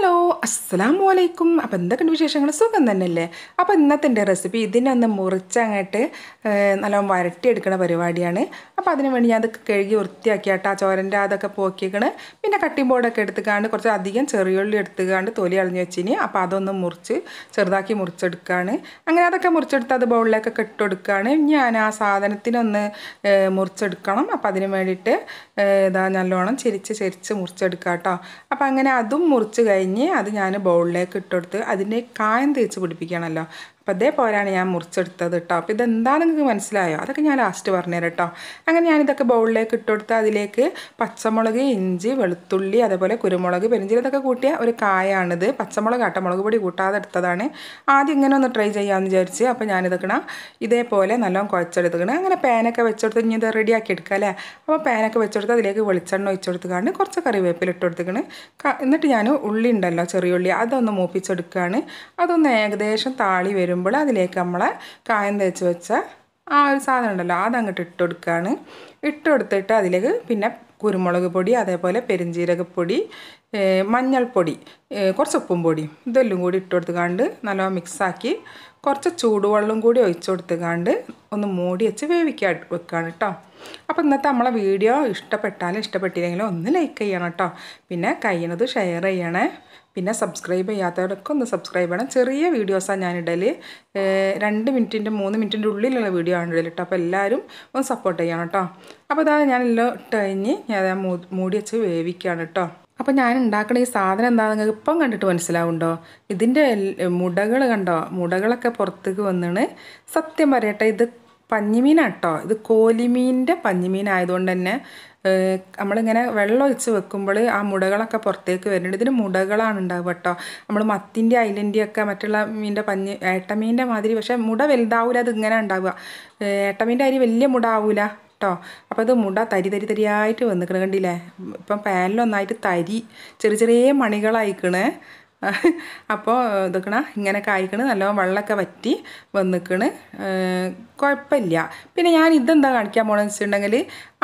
hello അസ്സാം വലൈക്കും അപ്പോൾ എന്തൊക്കെയുണ്ട് വിശേഷങ്ങൾ സുഖം തന്നെയല്ലേ അപ്പോൾ ഇന്നത്തെ എൻ്റെ റെസിപ്പി ഇതിനൊന്ന് മുറിച്ചങ്ങട്ട് നല്ലോണം വരട്ടിയെടുക്കുന്ന പരിപാടിയാണ് അപ്പോൾ അതിന് വേണ്ടി ഞാൻ അതൊക്കെ കഴുകി വൃത്തിയാക്കിയാട്ട് ആ ചോരൻ്റെ അതൊക്കെ പോക്കിക്കണ് പിന്നെ കട്ടിംഗ് ബോർഡൊക്കെ എടുത്തുകാണ്ട് കുറച്ച് അധികം ചെറിയുള്ളി എടുത്തുകൊണ്ട് തൊലി അളിഞ്ഞ് വെച്ചിന് അപ്പോൾ അതൊന്ന് മുറിച്ച് ചെറുതാക്കി മുറിച്ചെടുക്കുകയാണ് അങ്ങനെ അതൊക്കെ മുറിച്ചെടുത്ത് അത് ബൗളിലേക്കൊക്കെ കെട്ടെടുക്കുകയാണ് ഞാൻ ആ സാധനത്തിനൊന്ന് മുറിച്ചെടുക്കണം അപ്പോൾ അതിന് വേണ്ടിയിട്ട് ഇതാ നല്ലോണം ചിരിച്ച് ചിരിച്ച് മുറിച്ചെടുക്കാം കേട്ടോ അപ്പോൾ അങ്ങനെ അതും മുറിച്ച് കഴിഞ്ഞ് അരിഞ്ഞ് അത് ഞാൻ ബൗളിലേക്ക് ഇട്ടെടുത്ത് അതിൻ്റെ കായം തേച്ച് പിടിപ്പിക്കണമല്ലോ അതേ പോലെയാണ് ഞാൻ മുറിച്ചെടുത്തത് കേട്ടോ അപ്പോൾ ഇതെന്താണെന്ന് നിങ്ങൾക്ക് മനസ്സിലായോ അതൊക്കെ ഞാൻ ലാസ്റ്റ് പറഞ്ഞുതരാം കേട്ടോ അങ്ങനെ ഞാനിതൊക്കെ ബൗളിലേക്ക് ഇട്ടുകൊടുത്ത് അതിലേക്ക് പച്ചമുളക് ഇഞ്ചി വെളുത്തുള്ളി അതേപോലെ കുരുമുളക് പെരിഞ്ചീരതൊക്കെ കൂട്ടിയ ഒരു കായാണിത് പച്ചമുളക് ആട്ടമുളക് പൊടി കൂട്ടാതെ എടുത്തതാണ് ആദ്യം ഇങ്ങനെ ഒന്ന് ട്രൈ ചെയ്യാമെന്ന് വിചാരിച്ച് അപ്പോൾ ഞാനിതൊക്കെ ഇതേപോലെ നല്ലോണം കുഴച്ചെടുത്തുക്കണം അങ്ങനെ പാനൊക്കെ വെച്ചെടുത്ത് ഇനി ഇത് റെഡിയാക്കി എടുക്കുക അല്ലേ അപ്പോൾ പാനൊക്കെ വെച്ചെടുത്ത് അതിലേക്ക് വെളിച്ചെണ്ണ ഒഴിച്ചെടുത്തുകൊണ്ട് കുറച്ച് കറിവേപ്പില ഇട്ടെടുത്തുക്കണ് എന്നിട്ട് ഞാൻ ഉള്ളി ഉണ്ടല്ലോ ചെറിയ ഉള്ളി അതൊന്ന് മൂപ്പിച്ചെടുക്കുകയാണ് അതൊന്ന് ഏകദേശം താളി വരും വരുമ്പോൾ അതിലേക്ക് നമ്മൾ കായം തേച്ച് വെച്ച ആ ഒരു സാധനം ഉണ്ടല്ലോ അതങ്ങോട്ട് ഇട്ട് കൊടുക്കുകയാണ് ഇട്ട് കൊടുത്തിട്ട് അതിലേക്ക് പിന്നെ കുരുമുളക് പൊടി അതേപോലെ പെരിഞ്ജീരകപ്പൊടി മഞ്ഞൾപ്പൊടി കുറച്ച് ഉപ്പും പൊടി ഇതെല്ലാം കൂടി ഇട്ട് കൊടുത്തുകാണ്ട് നല്ലോണം മിക്സാക്കി കുറച്ച് ചൂടുവെള്ളം കൂടി ഒഴിച്ചു കൊടുത്തുകാണ്ട് ഒന്ന് മൂടി വെച്ച് വേവിക്കാൻ വെക്കുകയാണ് കേട്ടോ അപ്പോൾ ഇന്നത്തെ നമ്മളെ വീഡിയോ ഇഷ്ടപ്പെട്ടാലും ഇഷ്ടപ്പെട്ടില്ലെങ്കിലും ഒന്ന് ലൈക്ക് ചെയ്യണം കേട്ടോ പിന്നെ കഴിയണത് ഷെയർ ചെയ്യണേ പിന്നെ സബ്സ്ക്രൈബ് ചെയ്യാത്തവരൊക്കെ ഒന്ന് സബ്സ്ക്രൈബ് ചെയ്യണം ചെറിയ വീഡിയോസാണ് ഞാനിടൽ രണ്ട് മിനിറ്റിൻ്റെ മൂന്ന് മിനിറ്റിൻ്റെ ഉള്ളിലുള്ള വീഡിയോ ആണ് ഇടൽ കേട്ടോ അപ്പോൾ എല്ലാവരും ഒന്ന് സപ്പോർട്ട് ചെയ്യണം കേട്ടോ അപ്പോൾ അതാ ഞാനെല്ലാം ഇട്ട് കഴിഞ്ഞ് ഞാൻ മൂടി വെച്ച് വേവിക്കുകയാണ് കേട്ടോ അപ്പോൾ ഞാൻ ഉണ്ടാക്കുന്ന ഈ സാധനം എന്താണെന്ന് നിങ്ങൾക്ക് ഇപ്പം കണ്ടിട്ട് മനസ്സിലാവുണ്ടോ ഇതിൻ്റെ മുടകൾ കണ്ടോ മുടകളൊക്കെ പുറത്തേക്ക് വന്നാണ് സത്യം പറയട്ടെ ഇത് പഞ്ഞിമീനാട്ടോ ഇത് കോലിമീനിൻ്റെ പഞ്ഞിമീനായതുകൊണ്ട് തന്നെ നമ്മളിങ്ങനെ വെള്ളം ഒഴിച്ച് വെക്കുമ്പോൾ ആ മുടകളൊക്കെ പുറത്തേക്ക് വരുന്നുണ്ട് ഇതിന് മുടകളാണ് ഉണ്ടാവുക കേട്ടോ നമ്മൾ മത്തിൻ്റെ അയിലൻ്റെ ഒക്കെ മറ്റുള്ള മീൻ്റെ പഞ്ഞ് ഏട്ടമീൻ്റെ മാതിരി പക്ഷേ മുട വലുതാവില്ല അത് ഇങ്ങനെ ഉണ്ടാവുക ഏട്ടമീൻ്റെ അരി വലിയ മുട ആവില്ല കേട്ടോ അപ്പോൾ ഇത് മുട തരി തരി തരിയായിട്ട് വന്നിക്കണ് കണ്ടില്ലേ ഇപ്പം പാനിലൊന്നായിട്ട് തരി ചെറിയ ചെറിയ മണികളായിക്കണേ അപ്പോൾ ഇതൊക്കെ ഇങ്ങനെ കായ്ക്കണ് നല്ലോണം വെള്ളമൊക്കെ വറ്റി വന്നിക്കണ് കുഴപ്പമില്ല പിന്നെ ഞാൻ ഇതെന്താ കാണിക്കാൻ പോകണമെന്ന് വെച്ചിട്ടുണ്ടെങ്കിൽ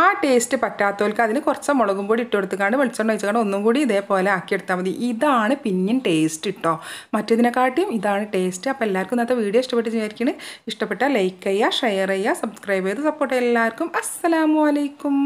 ആ ടേസ്റ്റ് പറ്റാത്തവർക്ക് അതിന് കുറച്ച് മുളകും കൂടി ഇട്ട് കൊടുത്തുകൊണ്ട് വെളിച്ചെണ്ണ വെച്ചുകൊണ്ട് ഒന്നും കൂടി ഇതേപോലെ ആക്കിയെടുത്താൽ മതി ഇതാണ് പിന്നെയും ടേസ്റ്റ് കേട്ടോ മറ്റേതിനെക്കാട്ടിയും ഇതാണ് ടേസ്റ്റ് അപ്പോൾ എല്ലാവർക്കും ഇന്നത്തെ വീഡിയോ ഇഷ്ടപ്പെട്ട് വിചാരിക്കുന്നത് ഇഷ്ടപ്പെട്ടാൽ ലൈക്ക് ചെയ്യുക ഷെയർ ചെയ്യുക സബ്സ്ക്രൈബ് ചെയ്ത് സപ്പോർട്ട് എല്ലാവർക്കും അസ്സലാമലൈക്കും